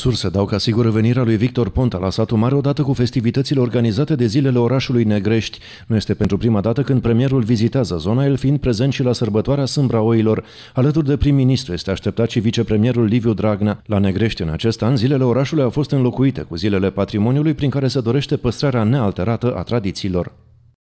Surse dau ca sigură venirea lui Victor Ponta la satul mare odată cu festivitățile organizate de zilele orașului Negrești. Nu este pentru prima dată când premierul vizitează zona, el fiind prezent și la sărbătoarea Sâmbra Oilor. Alături de prim-ministru este așteptat și vicepremierul Liviu Dragnea. La Negrești în acest an, zilele orașului au fost înlocuite cu zilele patrimoniului prin care se dorește păstrarea nealterată a tradițiilor.